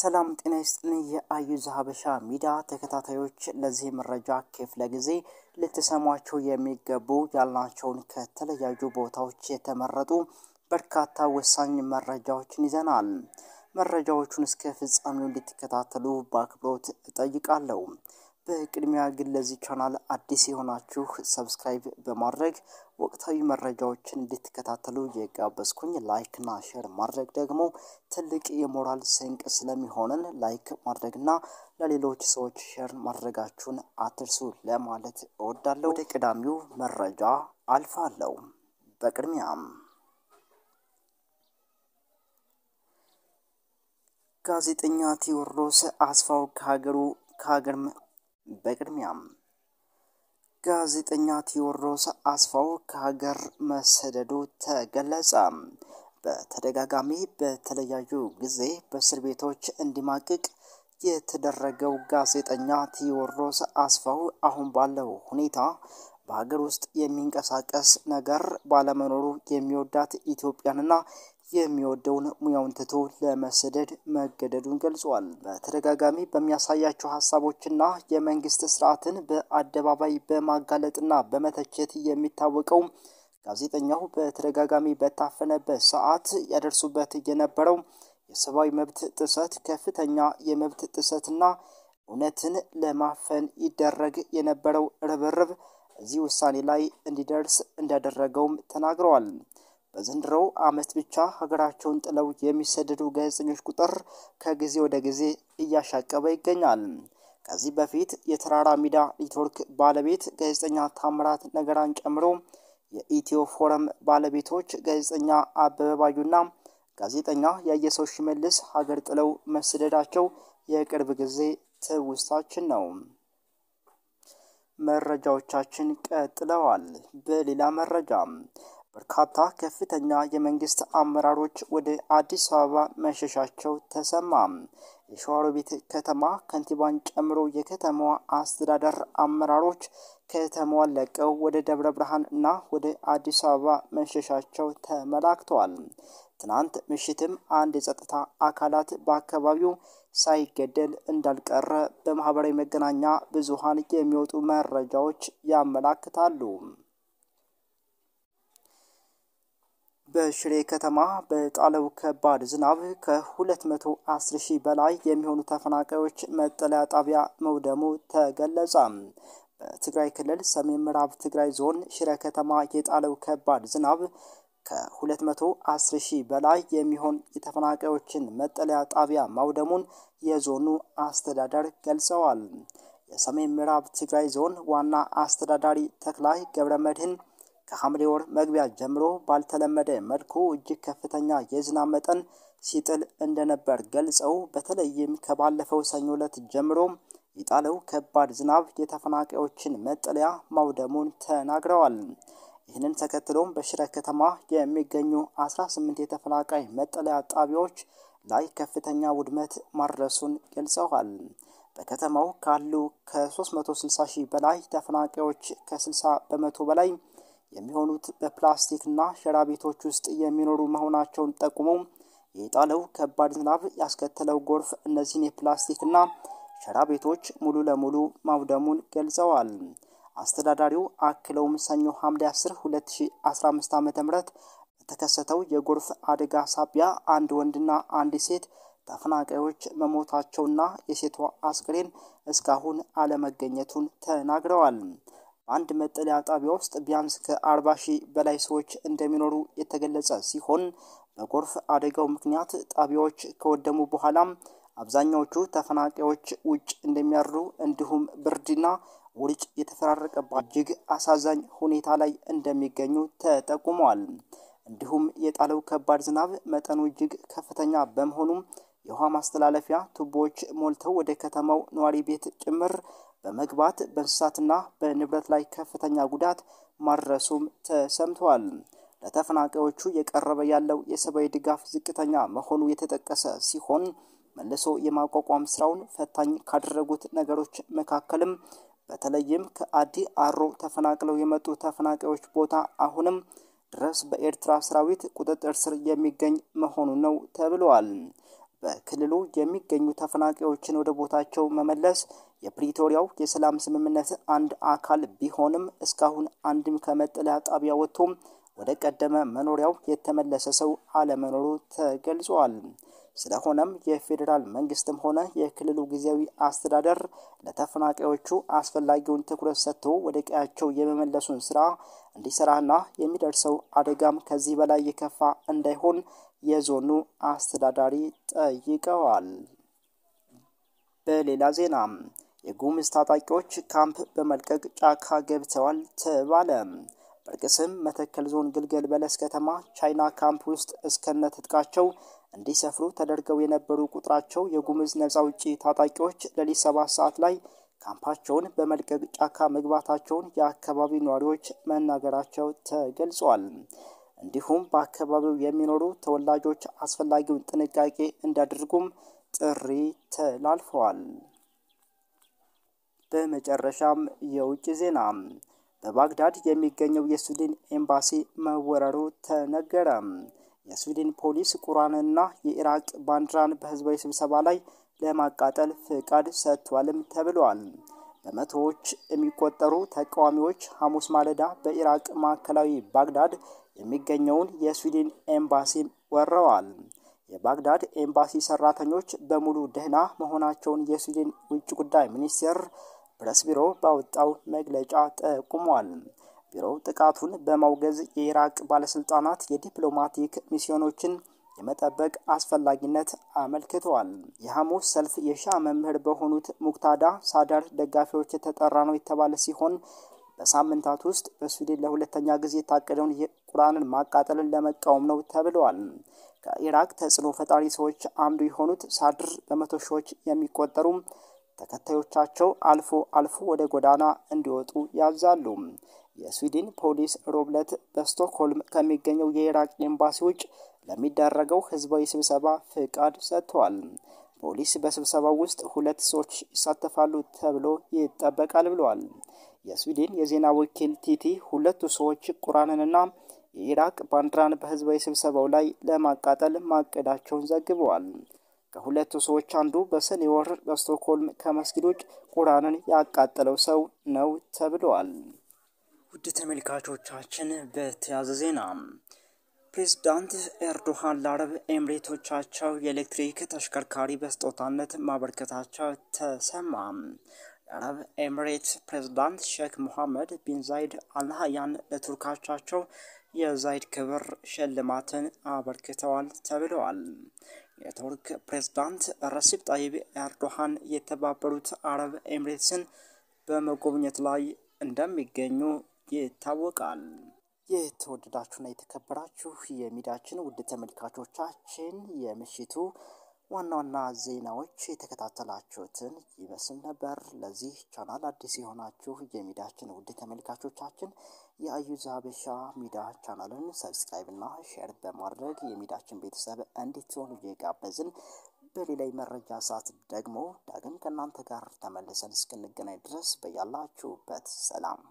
ሰላም ጤና ይስጥልኝ። የአዩዝ ሀበሻ ሚዲያ ተከታታዮች ለዚህ መረጃ ክፍለ ጊዜ ልትሰሟቸው የሚገቡ ያልናቸውን ከተለያዩ ቦታዎች የተመረጡ በርካታ ወሳኝ መረጃዎችን ይዘናል። መረጃዎቹን እስከ ፍጻሜው እንድትከታተሉ በአክብሮት እጠይቃለሁ። በቅድሚያ ግን ለዚህ ቻናል አዲስ የሆናችሁ ሰብስክራይብ በማድረግ ወቅታዊ መረጃዎችን እንድትከታተሉ የጋበዝኩኝ። ላይክና ሼር ማድረግ ደግሞ ትልቅ የሞራል ስንቅ ስለሚሆንን ላይክ ማድረግና ለሌሎች ሰዎች ሼር ማድረጋችሁን አትርሱ ለማለት እወዳለሁ። ወደ ቀዳሚው መረጃ አልፋለሁ። በቅድሚያም ጋዜጠኛ ቴዎድሮስ አስፋው ከሀገሩ ከሀገር በቅድሚያም ጋዜጠኛ ቴዎድሮስ አስፋው ከሀገር መሰደዱ ተገለጸ። በተደጋጋሚ በተለያዩ ጊዜ በእስር ቤቶች እንዲማቅቅ የተደረገው ጋዜጠኛ ቴዎድሮስ አስፋው አሁን ባለው ሁኔታ በሀገር ውስጥ የሚንቀሳቀስ ነገር ባለመኖሩ የሚወዳት ኢትዮጵያንና የሚወደውን ሙያውን ትቶ ለመሰደድ መገደዱን ገልጿል። በተደጋጋሚ በሚያሳያቸው ሀሳቦችና የመንግስት ስርዓትን በአደባባይ በማጋለጥና በመተቸት የሚታወቀው ጋዜጠኛው በተደጋጋሚ በታፈነበት ሰዓት ያደርሱበት የነበረው የሰብአዊ መብት ጥሰት ከፍተኛ የመብት ጥሰትና እውነትን ለማፈን ይደረግ የነበረው ርብርብ እዚህ ውሳኔ ላይ እንዲደርስ እንዳደረገውም ተናግረዋል። በዘንድሮው ዓመት ብቻ ሀገራቸውን ጥለው የሚሰደዱ ጋዜጠኞች ቁጥር ከጊዜ ወደ ጊዜ እያሻቀበ ይገኛል። ከዚህ በፊት የተራራ ሚዲያ ኔትወርክ ባለቤት ጋዜጠኛ ታምራት ነገራን ጨምሮ የኢትዮ ፎረም ባለቤቶች ጋዜጠኛ አበበ ባዩና ጋዜጠኛ ያየሰው ሽመልስ ሀገር ጥለው መሰደዳቸው የቅርብ ጊዜ ትውስታችን ነው። መረጃዎቻችን ቀጥለዋል። በሌላ መረጃ በርካታ ከፍተኛ የመንግስት አመራሮች ወደ አዲስ አበባ መሸሻቸው ተሰማ። የሸዋሮቢት ከተማ ከንቲባን ጨምሮ የከተማዋ አስተዳደር አመራሮች ከተማዋን ለቀው ወደ ደብረ ብርሃን እና ወደ አዲስ አበባ መሸሻቸው ተመላክተዋል። ትናንት ምሽትም አንድ የጸጥታ አካላት በአካባቢው ሳይገደል እንዳልቀረ በማህበራዊ መገናኛ ብዙሃን የሚወጡ መረጃዎች ያመላክታሉ። በሽሬ ከተማ በጣለው ከባድ ዝናብ ከ210 ሺህ በላይ የሚሆኑ ተፈናቃዮች መጠለያ ጣቢያ መውደሙ ተገለጸ። በትግራይ ክልል ሰሜን ምዕራብ ትግራይ ዞን ሽሬ ከተማ የጣለው ከባድ ዝናብ ከ210 ሺህ በላይ የሚሆን የተፈናቃዮችን መጠለያ ጣቢያ ማውደሙን የዞኑ አስተዳደር ገልጸዋል። የሰሜን ምዕራብ ትግራይ ዞን ዋና አስተዳዳሪ ተክላይ ገብረ መድህን ከሐምሌ ወር መግቢያ ጀምሮ ባልተለመደ መልኩ እጅግ ከፍተኛ የዝናብ መጠን ሲጥል እንደነበር ገልጸው በተለይም ከባለፈው ሰኞ ዕለት ጀምሮ የጣለው ከባድ ዝናብ የተፈናቃዮችን መጠለያ ማውደሙን ተናግረዋል። ይህንን ተከትሎም በሽረ ከተማ የሚገኙ 18 የተፈናቃይ መጠለያ ጣቢያዎች ላይ ከፍተኛ ውድመት ማድረሱን ገልጸዋል። በከተማው ካሉ ከ360 ሺህ በላይ ተፈናቃዮች ከ60 በመቶ በላይ የሚሆኑት በፕላስቲክና ሸራ ቤቶች ውስጥ የሚኖሩ መሆናቸውን ጠቁመው የጣለው ከባድ ዝናብ ያስከተለው ጎርፍ እነዚህን የፕላስቲክና ሸራ ቤቶች ሙሉ ለሙሉ ማውደሙን ገልጸዋል። አስተዳዳሪው አክለውም ሰኞ ሐምሌ 10 2015 ዓ ም በተከሰተው የጎርፍ አደጋ ሳቢያ አንድ ወንድና አንድ ሴት ተፈናቃዮች መሞታቸውና የሴቷ አስክሬን እስካሁን አለመገኘቱን ተናግረዋል። አንድ መጠለያ ጣቢያ ውስጥ ቢያንስ ከአርባ ሺህ በላይ ሰዎች እንደሚኖሩ የተገለጸ ሲሆን በጎርፍ አደጋው ምክንያት ጣቢያዎች ከወደሙ በኋላም አብዛኛዎቹ ተፈናቃዮች ውጭ እንደሚያድሩ እንዲሁም ብርድና ውርጭ የተፈራረቀባቸው እጅግ አሳዛኝ ሁኔታ ላይ እንደሚገኙ ተጠቁመዋል። እንዲሁም የጣለው ከባድ ዝናብ መጠኑ እጅግ ከፍተኛ በመሆኑም የውሃ ማስተላለፊያ ቱቦዎች ሞልተው ወደ ከተማው ነዋሪ ቤት ጭምር በመግባት በእንስሳትና በንብረት ላይ ከፍተኛ ጉዳት ማድረሱም ተሰምተዋል። ለተፈናቃዮቹ የቀረበ ያለው የሰብአዊ ድጋፍ ዝቅተኛ መሆኑ የተጠቀሰ ሲሆን መልሶ የማቋቋም ስራውን ፈታኝ ካደረጉት ነገሮች መካከልም በተለይም ከአዲ አሮ ተፈናቅለው የመጡ ተፈናቃዮች ቦታ አሁንም ድረስ በኤርትራ ሰራዊት ቁጥጥር ስር የሚገኝ መሆኑ ነው ተብለዋል። በክልሉ የሚገኙ ተፈናቃዮችን ወደ ቦታቸው መመለስ የፕሪቶሪያው የሰላም ስምምነት አንድ አካል ቢሆንም እስካሁን አንድም ከመጠለያ ጣቢያ ወጥቶ ወደ ቀደመ መኖሪያው የተመለሰ ሰው አለመኖሩ ተገልጿል። ስለሆነም የፌዴራል መንግስትም ሆነ የክልሉ ጊዜያዊ አስተዳደር ለተፈናቃዮቹ አስፈላጊውን ትኩረት ሰጥቶ ወደ ቀያቸው የመመለሱን ስራ እንዲሰራና የሚደርሰው አደጋም ከዚህ በላይ የከፋ እንዳይሆን የዞኑ አስተዳዳሪ ጠይቀዋል። በሌላ ዜና የጉምዝ ታጣቂዎች ካምፕ በመልቀቅ ጫካ ገብተዋል ተባለ። በርቅስም መተከል ዞን ግልገል በለስ ከተማ ቻይና ካምፕ ውስጥ እስከነ ትጥቃቸው እንዲሰፍሩ ተደርገው የነበሩ ቁጥራቸው የጉምዝ ነፃ አውጪ ታጣቂዎች ሌሊት ሰባት ሰዓት ላይ ካምፓቸውን በመልቀቅ ጫካ መግባታቸውን የአካባቢው ነዋሪዎች መናገራቸው ተገልጿል። እንዲሁም በአካባቢው የሚኖሩ ተወላጆች አስፈላጊውን ጥንቃቄ እንዲያደርጉም ጥሪ ተላልፈዋል። በመጨረሻም የውጭ ዜና በባግዳድ የሚገኘው የስዊድን ኤምባሲ መወረሩ ተነገረ። የስዊድን ፖሊስ ቁራንና የኢራቅ ባንዲራን በህዝባዊ ስብሰባ ላይ ለማቃጠል ፍቃድ ሰጥቷልም ተብሏል። በመቶዎች የሚቆጠሩ ተቃዋሚዎች ሐሙስ ማለዳ በኢራቅ ማዕከላዊ ባግዳድ የሚገኘውን የስዊድን ኤምባሲም ወረዋል። የባግዳድ ኤምባሲ ሰራተኞች በሙሉ ደህና መሆናቸውን የስዊድን ውጭ ጉዳይ ሚኒስቴር ፕሬስ ቢሮ ባወጣው መግለጫ ጠቁሟል። ቢሮው ጥቃቱን በማውገዝ የኢራቅ ባለስልጣናት የዲፕሎማቲክ ሚስዮኖችን የመጠበቅ አስፈላጊነት አመልክተዋል። የሐሙስ ሰልፍ የሻ መምህር በሆኑት ሙክታዳ ሳዳር ደጋፊዎች የተጠራ ነው የተባለ ሲሆን በሳምንታት ውስጥ በስዊድን ለሁለተኛ ጊዜ የታቀደውን ቁርአንን ማቃጠልን ለመቃወም ነው ተብለዋል። ከኢራቅ ተጽዕኖ ፈጣሪ ሰዎች አንዱ የሆኑት ሳድር በመቶ ሺዎች የሚቆጠሩ ተከታዮቻቸው አልፎ አልፎ ወደ ጎዳና እንዲወጡ ያዛሉ። የስዊድን ፖሊስ ሮብለት በስቶክሆልም ከሚገኘው የኢራቅ ኤምባሲ ውጭ ለሚደረገው ህዝባዊ ስብሰባ ፍቃድ ሰጥተዋል። ፖሊስ በስብሰባው ውስጥ ሁለት ሰዎች ይሳተፋሉ ተብሎ ይጠበቃል ብለዋል። የስዊድን የዜና ወኪል ቲቲ ሁለቱ ሰዎች ቁርአንንና የኢራቅ ባንዲራን በህዝባዊ ስብሰባው ላይ ለማቃጠል ማቀዳቸውን ዘግበዋል። ከሁለቱ ሰዎች አንዱ በሰኔ ወር በስቶክሆልም ከመስጊድ ውጭ ቁርአንን ያቃጠለው ሰው ነው ተብለዋል። ውድ ተመልካቾቻችን በተያዘ ዜና ፕሬዝዳንት ኤርዶሃን ለአረብ ኤምሬቶቻቸው የኤሌክትሪክ ተሽከርካሪ በስጦታነት ማበርከታቸው ተሰማ። የአረብ ኤምሬት ፕሬዝዳንት ሼክ ሙሐመድ ቢን ዛይድ አልናህያን ለቱርካቻቸው የዛይድ ክብር ሽልማትን አበርክተዋል ተብለዋል። የቱርክ ፕሬዝዳንት ረሲፕ ጣይብ ኤርዶሃን የተባበሩት አረብ ኤምሬትስን በመጎብኘት ላይ እንደሚገኙ ይታወቃል። የተወደዳችሁና የተከበራችሁ የሚዲያችን ውድ ተመልካቾቻችን የምሽቱ ዋና ዋና ዜናዎች የተከታተላችሁትን ይመስል ነበር። ለዚህ ቻናል አዲስ የሆናችሁ የሚዲያችን ውድ ተመልካቾቻችን የአዩዝ ሀበሻ ሚዲያ ቻናልን ሰብስክራይብና ሼር በማድረግ የሚዲያችን ቤተሰብ እንድትሆኑ እየጋበዝን በሌላ መረጃ ሰዓት ደግሞ ዳግም ከእናንተ ጋር ተመልሰን እስክንገናኝ ድረስ በያላችሁበት ሰላም